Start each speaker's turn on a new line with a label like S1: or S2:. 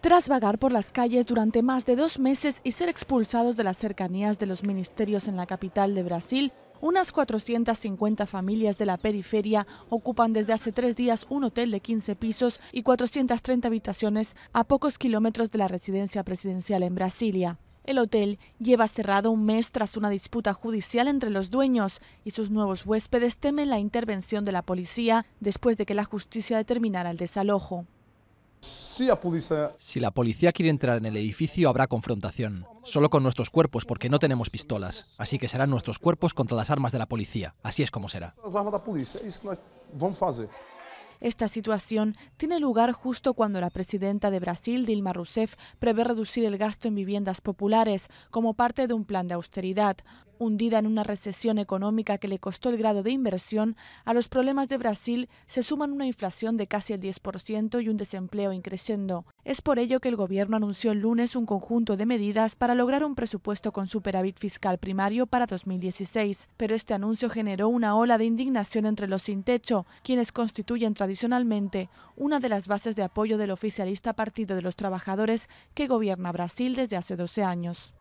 S1: Tras vagar por las calles durante más de dos meses y ser expulsados de las cercanías de los ministerios en la capital de Brasil, unas 450 familias de la periferia ocupan desde hace tres días un hotel de 15 pisos y 430 habitaciones a pocos kilómetros de la residencia presidencial en Brasilia. El hotel lleva cerrado un mes tras una disputa judicial entre los dueños y sus nuevos huéspedes temen la intervención de la policía después de que la justicia determinara el desalojo.
S2: Si la, policía... quiere entrar en el edificio habrá confrontación. Solo con nuestros cuerpos porque no tenemos pistolas. Así que serán nuestros cuerpos contra las armas de la policía. Así es como será.
S1: Esta situación tiene lugar justo cuando la presidenta de Brasil, Dilma Rousseff, prevé reducir el gasto en viviendas populares como parte de un plan de austeridad. Hundida en una recesión económica que le costó el grado de inversión, a los problemas de Brasil se suman una inflación de casi el 10% y un desempleo increciendo. Es por ello que el gobierno anunció el lunes un conjunto de medidas para lograr un presupuesto con superávit fiscal primario para 2016, pero este anuncio generó una ola de indignación entre los sin techo, quienes constituyen tradicionalmente una de las bases de apoyo del oficialista Partido de los Trabajadores que gobierna Brasil desde hace 12 años.